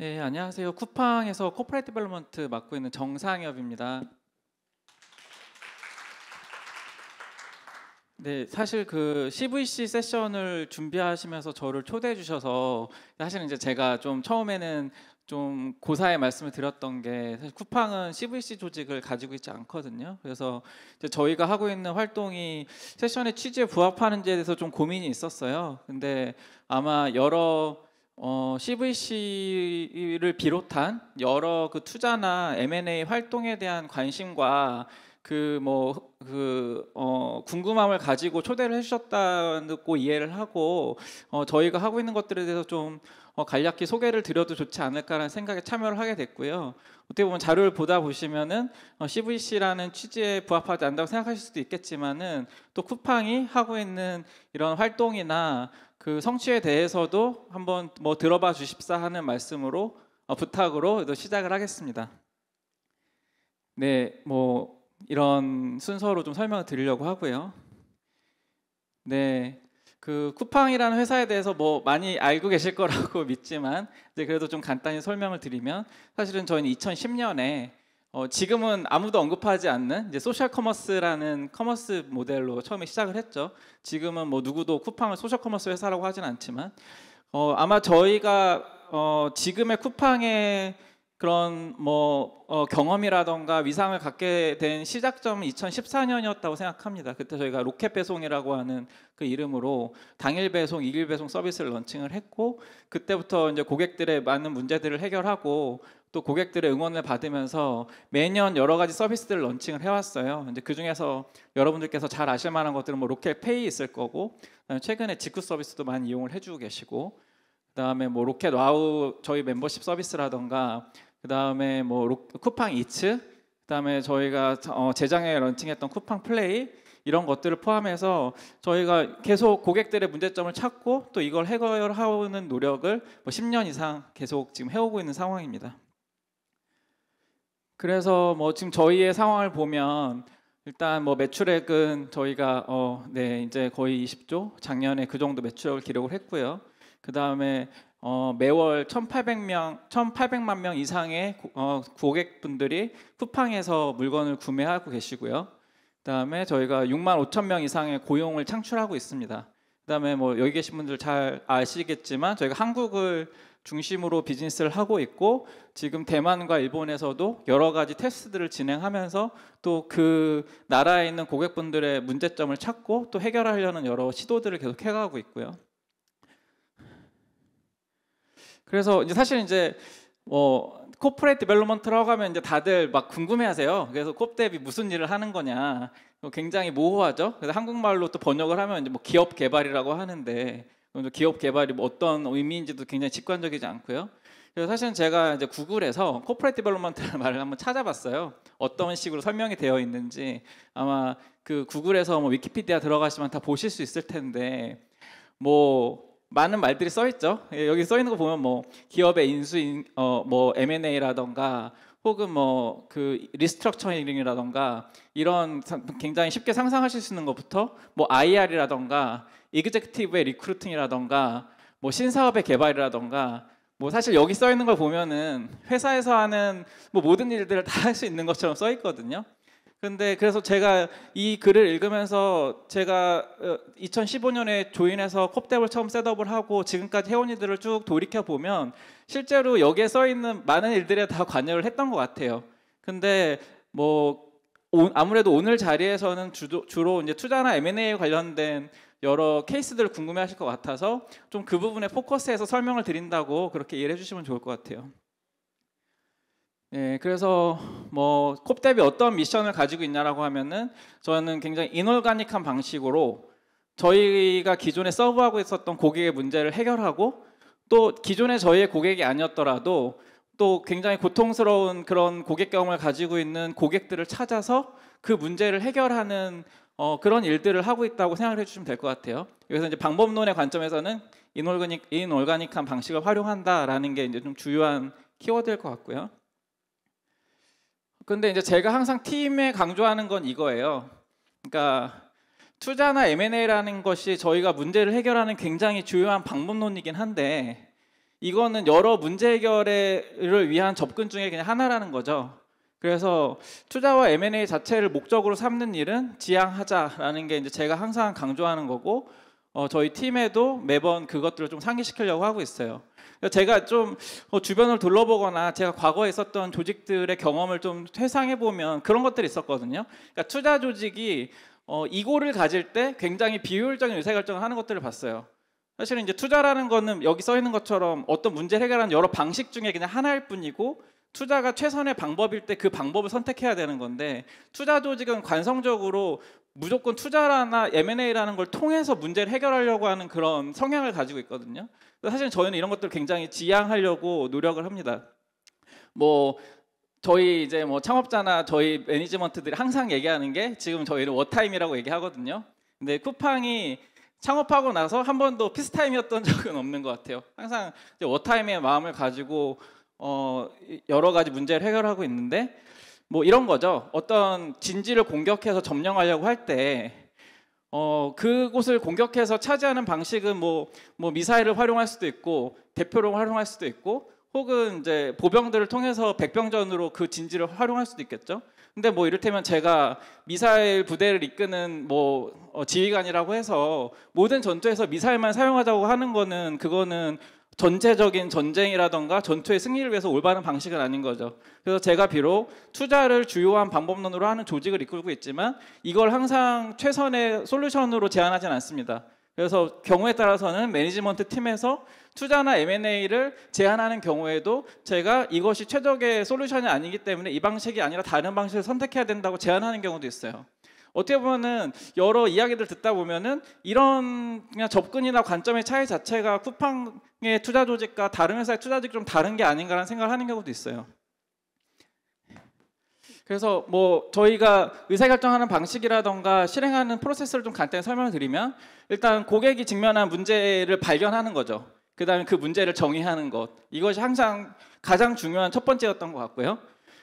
네, 안녕하세요. 쿠팡에서 코퍼레이트 디벨로먼트 맡고 있는 정상엽입니다. 네, 사실 그 CVC 세션을 준비하시면서 저를 초대해 주셔서 사실 이제 제가 좀 처음에는 좀 고사의 말씀을 드렸던 게 사실 쿠팡은 CVC 조직을 가지고 있지 않거든요. 그래서 저희가 하고 있는 활동이 세션의 취지에 부합하는지에 대해서 좀 고민이 있었어요. 근데 아마 여러 어, CVC를 비롯한 여러 그 투자나 M&A 활동에 대한 관심과 그뭐그어 궁금함을 가지고 초대를 해주셨다고 이해를 하고 어 저희가 하고 있는 것들에 대해서 좀어 간략히 소개를 드려도 좋지 않을까라는 생각에 참여를 하게 됐고요. 어떻게 보면 자료를 보다 보시면은 어 CVC라는 취지에 부합하지 않다고 생각하실 수도 있겠지만은 또 쿠팡이 하고 있는 이런 활동이나 그 성취에 대해서도 한번 뭐 들어봐 주십사 하는 말씀으로 어 부탁으로 시작을 하겠습니다. 네, 뭐 이런 순서로 좀 설명을 드리려고 하고요. 네, 그 쿠팡이라는 회사에 대해서 뭐 많이 알고 계실 거라고 믿지만 이제 네, 그래도 좀 간단히 설명을 드리면 사실은 저희는 2010년에 어 지금은 아무도 언급하지 않는 이제 소셜 커머스라는 커머스 모델로 처음에 시작을 했죠. 지금은 뭐 누구도 쿠팡을 소셜 커머스 회사라고 하진 않지만 어 아마 저희가 어 지금의 쿠팡의 그런 뭐 어, 경험이라던가 위상을 갖게 된 시작점은 2014년이었다고 생각합니다. 그때 저희가 로켓 배송이라고 하는 그 이름으로 당일 배송, 일일 배송 서비스를 런칭을 했고 그때부터 이제 고객들의 많은 문제들을 해결하고 또 고객들의 응원을 받으면서 매년 여러 가지 서비스들을 런칭을 해왔어요. 이제 그 중에서 여러분들께서 잘 아실 만한 것들은 뭐 로켓 페이 있을 거고 최근에 직구 서비스도 많이 이용을 해주고 계시고 그다음에 뭐 로켓 와우 저희 멤버십 서비스라던가 그 다음에 뭐 쿠팡 이츠, 그 다음에 저희가 어, 재작년에 런칭했던 쿠팡 플레이 이런 것들을 포함해서 저희가 계속 고객들의 문제점을 찾고 또 이걸 해결하는 노력을 뭐 10년 이상 계속 지금 해오고 있는 상황입니다. 그래서 뭐 지금 저희의 상황을 보면 일단 뭐 매출액은 저희가 어네 이제 거의 20조 작년에 그 정도 매출액을 기록을 했고요. 그 다음에 어, 매월 1,800명, 1,800만 명 이상의 고, 어, 객분들이 쿠팡에서 물건을 구매하고 계시고요. 그다음에 저희가 6만 5천 명 이상의 고용을 창출하고 있습니다. 그다음에 뭐 여기 계신 분들 잘 아시겠지만 저희가 한국을 중심으로 비즈니스를 하고 있고 지금 대만과 일본에서도 여러 가지 테스트들을 진행하면서 또 그 나라에 있는 고객분들의 문제점을 찾고 또 해결하려는 여러 시도들을 계속 해가고 있고요. 그래서 이제 사실 이제 뭐 코퍼레이트 벨로먼트라고 하면 이제 다들 막 궁금해하세요. 그래서 코프데이 무슨 일을 하는 거냐 뭐 굉장히 모호하죠. 그래서 한국말로 또 번역을 하면 이제 뭐 기업 개발이라고 하는데 기업 개발이 뭐 어떤 의미인지도 굉장히 직관적이지 않고요. 그래서 사실은 제가 이제 구글에서 코퍼레이트 디벨로먼트라는 말을 한번 찾아봤어요. 어떤 식으로 설명이 되어 있는지 아마 그 구글에서 뭐 위키피디아 들어가시면 다 보실 수 있을 텐데 뭐 많은 말들이 써 있죠. 예, 여기 써 있는 거 보면 뭐 기업의 인수인 어뭐 M&A라던가 혹은 뭐 그 리스트럭처링이라던가 이런 굉장히 쉽게 상상하실 수 있는 것부터 뭐 IR이라던가 이그젝티브의 리크루팅이라던가 뭐 신사업의 개발이라던가 뭐 사실 여기 써 있는 걸 보면은 회사에서 하는 뭐 모든 일들을 다 할 수 있는 것처럼 써 있거든요. 근데 그래서 제가 이 글을 읽으면서 제가 2015년에 어, 조인해서 콥데을 처음 셋업을 하고 지금까지 회원이들을 쭉 돌이켜 보면 실제로 여기에 써 있는 많은 일들에 다 관여를 했던 것 같아요. 근데 뭐 아무래도 오늘 자리에서는 주 주로 이제 투자나 M&A 관련된 여러 케이스들을 궁금해하실 것 같아서 좀 그 부분에 포커스해서 설명을 드린다고 그렇게 이해해 주시면 좋을 것 같아요. 네, 그래서 뭐콥대비 어떤 미션을 가지고 있냐라고 하면은 저는 굉장히 인놀가닉한 방식으로 저희가 기존에 서브하고 있었던 고객의 문제를 해결하고 또 기존에 저희의 고객이 아니었더라도 또 굉장히 고통스러운 그런 고객 경험을 가지고 있는 고객들을 찾아서 그 문제를 해결하는 어, 그런 일들을 하고 있다고 생각해 을 주시면 될 것 같아요. 그래서 이제 방법론의 관점에서는 인놀가닉 이놀가닉한 방식을 활용한다라는 게 이제 좀 주요한 키워드일 것 같고요. 근데 이제 제가 항상 팀에 강조하는 건 이거예요. 그러니까 투자나 M&A라는 것이 저희가 문제를 해결하는 굉장히 중요한 방법론이긴 한데 이거는 여러 문제 해결을 위한 접근 중에 그냥 하나라는 거죠. 그래서 투자와 M&A 자체를 목적으로 삼는 일은 지양하자라는게 이제 제가 항상 강조하는 거고 어, 저희 팀에도 매번 그것들을 좀 상기시키려고 하고 있어요. 그러니까 제가 좀 어, 주변을 둘러보거나 제가 과거에 있었던 조직들의 경험을 좀 회상해 보면 그런 것들이 있었거든요. 그러니까 투자 조직이 어, 이고를 가질 때 굉장히 비효율적인 의사결정을 하는 것들을 봤어요. 사실은 이제 투자라는 거는 여기 써 있는 것처럼 어떤 문제 해결하는 여러 방식 중에 그냥 하나일 뿐이고 투자가 최선의 방법일 때 그 방법을 선택해야 되는 건데 투자 조직은 관성적으로 무조건 투자나 라 M&A라는 걸 통해서 문제를 해결하려고 하는 그런 성향을 가지고 있거든요. 사실 저희는 이런 것들 을 굉장히 지양하려고 노력을 합니다. 뭐 저희 이제 뭐 창업자나 저희 매니지먼트들이 항상 얘기하는 게 지금 저희는 워타임이라고 얘기하거든요. 근데 쿠팡이 창업하고 나서 한 번도 피스타임이었던 적은 없는 것 같아요. 항상 워타임의 마음을 가지고 어, 여러 가지 문제를 해결하고 있는데 뭐 이런 거죠. 어떤 진지를 공격해서 점령하려고 할 때 어, 그곳을 공격해서 차지하는 방식은 뭐, 뭐 미사일을 활용할 수도 있고 대표를 활용할 수도 있고 혹은 이제 보병들을 통해서 백병전으로 그 진지를 활용할 수도 있겠죠. 근데 뭐 이를테면 제가 미사일 부대를 이끄는 뭐 어, 지휘관이라고 해서 모든 전투에서 미사일만 사용하자고 하는 거는 그거는 전체적인 전쟁이라던가 전투의 승리를 위해서 올바른 방식은 아닌 거죠. 그래서 제가 비록 투자를 주요한 방법론으로 하는 조직을 이끌고 있지만 이걸 항상 최선의 솔루션으로 제안하진 않습니다. 그래서 경우에 따라서는 매니지먼트 팀에서 투자나 M&A를 제안하는 경우에도 제가 이것이 최적의 솔루션이 아니기 때문에 이 방식이 아니라 다른 방식을 선택해야 된다고 제안하는 경우도 있어요. 어떻게 보면은 여러 이야기들 듣다 보면은 이런 그냥 접근이나 관점의 차이 자체가 쿠팡의 투자 조직과 다른 회사의 투자 조직 좀 다른 게 아닌가라는 생각을 하는 경우도 있어요. 그래서 뭐 저희가 의사결정하는 방식이라던가 실행하는 프로세스를 좀 간단히 설명을 드리면 일단 고객이 직면한 문제를 발견하는 거죠. 그다음에 그 문제를 정의하는 것 이것이 항상 가장 중요한 첫 번째였던 것 같고요.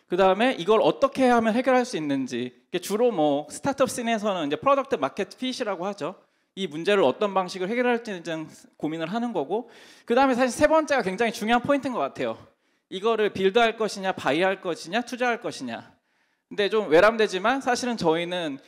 그 다음에 이걸 어떻게 하면 해결할 수 있는지 주로 뭐 스타트업 씬에서는 이제 프로덕트 마켓 핏이라고 하죠. 이 문제를 어떤 방식으로 해결할지는 고민을 하는 거고 그 다음에 사실 세 번째가 굉장히 중요한 포인트인 것 같아요. 이거를 빌드할 것이냐 바이할 것이냐 투자할 것이냐 근데 좀 외람되지만 사실은 저희는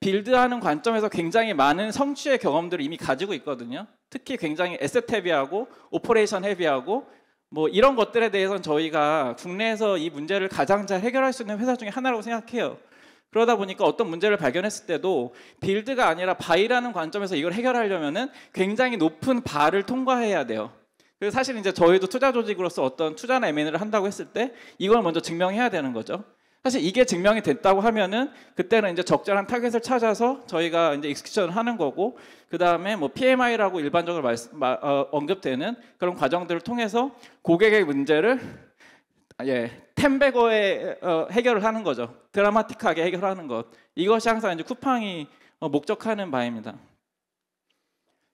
빌드하는 관점에서 굉장히 많은 성취의 경험들을 이미 가지고 있거든요. 특히 굉장히 에셋 헤비하고 오퍼레이션 헤비하고 뭐 이런 것들에 대해서는 저희가 국내에서 이 문제를 가장 잘 해결할 수 있는 회사 중에 하나라고 생각해요. 그러다 보니까 어떤 문제를 발견했을 때도 빌드가 아니라 바이라는 관점에서 이걸 해결하려면은 굉장히 높은 바를 통과해야 돼요. 그래서 사실 이제 저희도 투자 조직으로서 어떤 투자나 M&A를 한다고 했을 때 이걸 먼저 증명해야 되는 거죠. 사실 이게 증명이 됐다고 하면은 그때는 이제 적절한 타겟을 찾아서 저희가 이제 익스큐션을 하는 거고 그 다음에 뭐 PMI라고 일반적으로 말씀, 마, 어, 언급되는 그런 과정들을 통해서 고객의 문제를 예 템베거에 어, 해결을 하는 거죠 드라마틱하게 해결하는 것 이것이 항상 이제 쿠팡이 어, 목적하는 바입니다.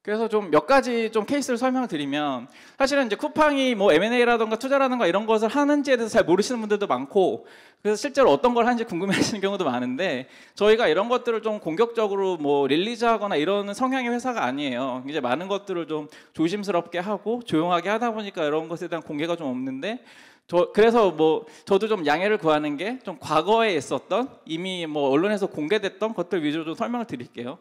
그래서 좀 몇 가지 좀 케이스를 설명드리면 사실은 이제 쿠팡이 뭐 M&A라던가 투자라든가 이런 것을 하는지에 대해서 잘 모르시는 분들도 많고 그래서 실제로 어떤 걸 하는지 궁금해하시는 경우도 많은데 저희가 이런 것들을 좀 공격적으로 뭐 릴리즈하거나 이런 성향의 회사가 아니에요. 이제 많은 것들을 좀 조심스럽게 하고 조용하게 하다 보니까 이런 것에 대한 공개가 좀 없는데 저 그래서 뭐 저도 좀 양해를 구하는 게 좀 과거에 있었던 이미 뭐 언론에서 공개됐던 것들 위주로 좀 설명을 드릴게요.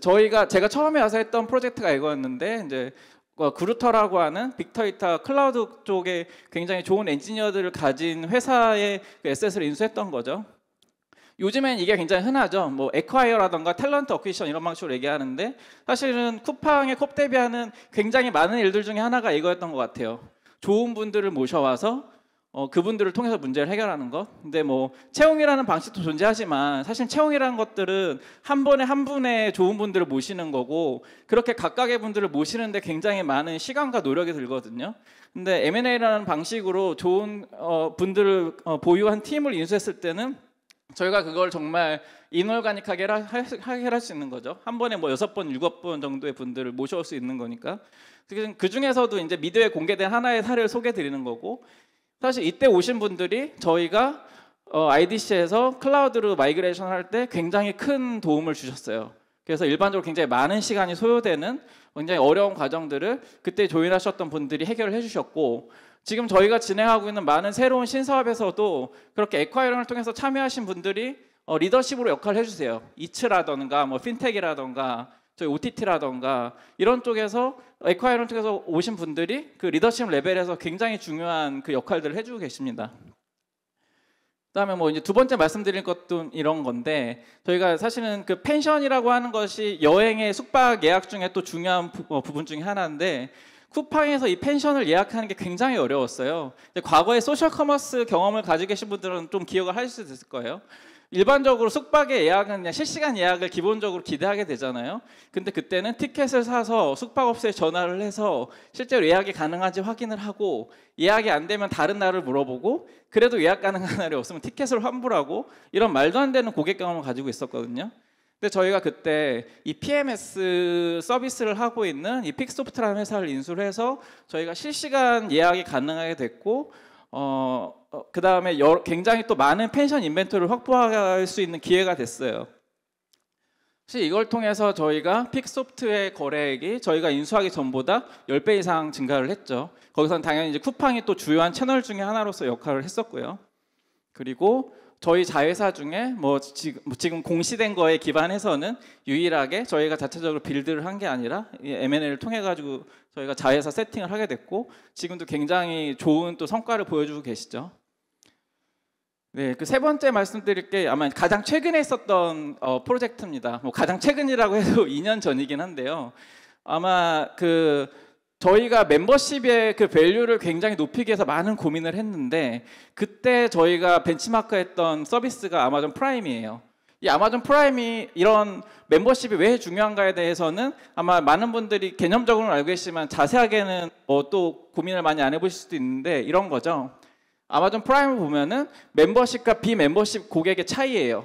저희가 제가 처음에 와서 했던 프로젝트가 이거였는데 이제 어, 그루터라고 하는 빅터이터 클라우드 쪽에 굉장히 좋은 엔지니어들을 가진 회사의 그 에셋을 인수했던 거죠. 요즘엔 이게 굉장히 흔하죠. 뭐 에콰이어라던가 탤런트 어퀴션 이런 방식으로 얘기하는데 사실은 쿠팡의 컵 대비하는 굉장히 많은 일들 중에 하나가 이거였던 것 같아요. 좋은 분들을 모셔와서 어, 그분들을 통해서 문제를 해결하는 것. 근데 뭐 채용이라는 방식도 존재하지만 사실 채용이라는 것들은 한 번에 한 분의 좋은 분들을 모시는 거고 그렇게 각각의 분들을 모시는데 굉장히 많은 시간과 노력이 들거든요. 근데 M&A라는 방식으로 좋은 어, 분들을 어, 보유한 팀을 인수했을 때는 저희가 그걸 정말 이놀가닉하게 해결할 수 있는 거죠. 한 번에 뭐 여섯 번, 일곱 번 정도의 분들을 모셔올 수 있는 거니까. 그 중에서도 이제 미드에 공개된 하나의 사례를 소개해 드리는 거고, 사실 이때 오신 분들이 저희가 어, IDC에서 클라우드로 마이그레이션 할 때 굉장히 큰 도움을 주셨어요. 그래서 일반적으로 굉장히 많은 시간이 소요되는 굉장히 어려운 과정들을 그때 조율하셨던 분들이 해결을 해주셨고 지금 저희가 진행하고 있는 많은 새로운 신사업에서도 그렇게 에콰이런을 통해서 참여하신 분들이 어, 리더십으로 역할을 해주세요. 이츠라던가 뭐 핀텍이라던가 저희 OTT라던가 이런 쪽에서 에콰 이런 쪽에서 오신 분들이 그 리더십 레벨에서 굉장히 중요한 그 역할들을 해주고 계십니다. 그다음에 뭐 이제 두 번째 말씀드릴 것도 이런 건데 저희가 사실은 그 펜션이라고 하는 것이 여행의 숙박 예약 중에 또 중요한 부, 어, 부분 중에 하나인데 쿠팡에서 이 펜션을 예약하는 게 굉장히 어려웠어요. 과거에 소셜 커머스 경험을 가지고 계신 분들은 좀 기억을 하실 수 있을 거예요. 일반적으로 숙박의 예약은 그냥 실시간 예약을 기본적으로 기대하게 되잖아요. 근데 그때는 티켓을 사서 숙박업소에 전화를 해서 실제로 예약이 가능한지 확인을 하고 예약이 안 되면 다른 날을 물어보고 그래도 예약 가능한 날이 없으면 티켓을 환불하고 이런 말도 안 되는 고객 경험을 가지고 있었거든요. 근데 저희가 그때 이 PMS 서비스를 하고 있는 이 픽소프트라는 회사를 인수를 해서 저희가 실시간 예약이 가능하게 됐고 어, 어 그 다음에 굉장히 또 많은 펜션 인벤토를 확보할 수 있는 기회가 됐어요. 사실 이걸 통해서 저희가 픽소프트의 거래액이 저희가 인수하기 전보다 10배 이상 증가를 했죠. 거기서는 당연히 이제 쿠팡이 또 주요한 채널 중에 하나로서 역할을 했었고요. 그리고 저희 자회사 중에 뭐, 뭐 지금 공시된 거에 기반해서는 유일하게 저희가 자체적으로 빌드를 한 게 아니라 M&A를 통해 가지고 저희가 자회사 세팅을 하게 됐고 지금도 굉장히 좋은 또 성과를 보여주고 계시죠. 네, 그 세 번째 말씀드릴 게 아마 가장 최근에 있었던 어, 프로젝트입니다. 뭐 가장 최근이라고 해도 2년 전이긴 한데요. 아마 그 저희가 멤버십의 그 밸류를 굉장히 높이기 위해서 많은 고민을 했는데 그때 저희가 벤치마크했던 서비스가 아마존 프라임이에요. 이 아마존 프라임이 이런 멤버십이 왜 중요한가에 대해서는 아마 많은 분들이 개념적으로는 알고 계시지만 자세하게는 뭐 또 고민을 많이 안 해보실 수도 있는데 이런 거죠. 아마존 프라임을 보면은 멤버십과 비멤버십 고객의 차이예요.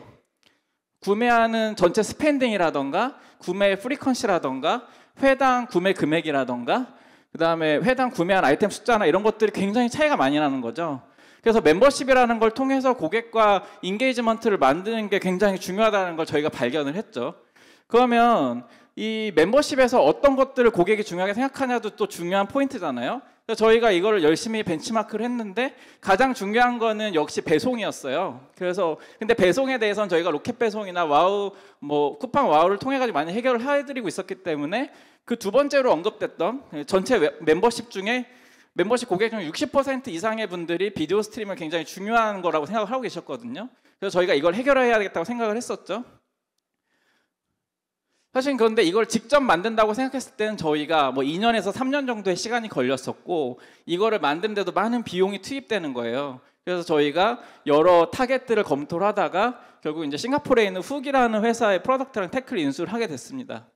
구매하는 전체 스펜딩이라던가 구매 프리퀀시라던가 회당 구매 금액이라던가 그 다음에 회당 구매한 아이템 숫자나 이런 것들이 굉장히 차이가 많이 나는 거죠. 그래서 멤버십이라는 걸 통해서 고객과 인게이지먼트를 만드는 게 굉장히 중요하다는 걸 저희가 발견을 했죠. 그러면 이 멤버십에서 어떤 것들을 고객이 중요하게 생각하냐도 또 중요한 포인트잖아요. 그래서 저희가 이거를 열심히 벤치마크를 했는데 가장 중요한 거는 역시 배송이었어요. 그래서 근데 배송에 대해서는 저희가 로켓 배송이나 와우 뭐 쿠팡 와우를 통해 가지고 많이 해결을 해드리고 있었기 때문에 그두 번째로 언급됐던 전체 멤버십 중에 멤버십 고객 중 60% 이상의 분들이 비디오 스트림을 굉장히 중요한 거라고 생각을 하고 계셨거든요. 그래서 저희가 이걸 해결해야겠다고 되 생각을 했었죠. 사실 그런데 이걸 직접 만든다고 생각했을 때는 저희가 뭐 2년에서 3년 정도의 시간이 걸렸었고 이거를 만든데도 많은 비용이 투입되는 거예요. 그래서 저희가 여러 타겟들을 검토를 하다가 결국 이제 싱가포르에 있는 후기라는 회사의 프로덕트랑 태클 인수를 하게 됐습니다.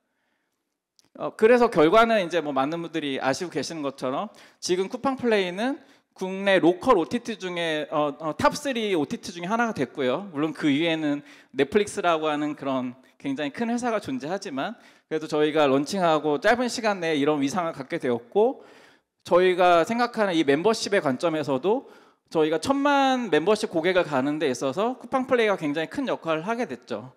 어, 그래서 결과는 이제 뭐 많은 분들이 아시고 계시는 것처럼 지금 쿠팡 플레이는 국내 로컬 OTT 중에 어, 어, 탑3 OTT 중에 하나가 됐고요. 물론 그 위에는 넷플릭스라고 하는 그런 굉장히 큰 회사가 존재하지만 그래도 저희가 런칭하고 짧은 시간 내에 이런 위상을 갖게 되었고 저희가 생각하는 이 멤버십의 관점에서도 저희가 천만 멤버십 고객을 가는 데 있어서 쿠팡 플레이가 굉장히 큰 역할을 하게 됐죠.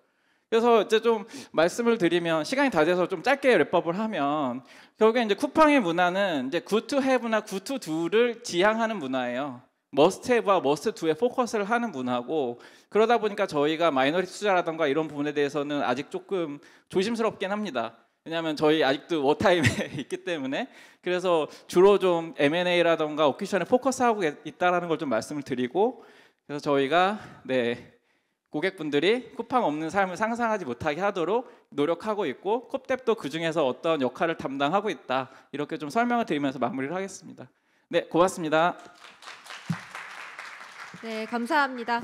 그래서 이제 좀 말씀을 드리면 시간이 다 돼서 좀 짧게 랩업을 하면 결국에 이제 쿠팡의 문화는 이제 구투 해브나 구투 두를 지향하는 문화예요. 머스트 해브와 머스트 두에 포커스를 하는 문화고 그러다 보니까 저희가 마이너리 투자라든가 이런 부분에 대해서는 아직 조금 조심스럽긴 합니다. 왜냐하면 저희 아직도 워타임에 있기 때문에 그래서 주로 좀 m a 라든가 오키션에 포커스하고 있다라는 걸 좀 말씀을 드리고 그래서 저희가 네 고객분들이 쿠팡 없는 삶을 상상하지 못하게 하도록 노력하고 있고 콥뎁도 그 중에서 어떤 역할을 담당하고 있다 이렇게 좀 설명을 드리면서 마무리를 하겠습니다. 네 고맙습니다. 네 감사합니다.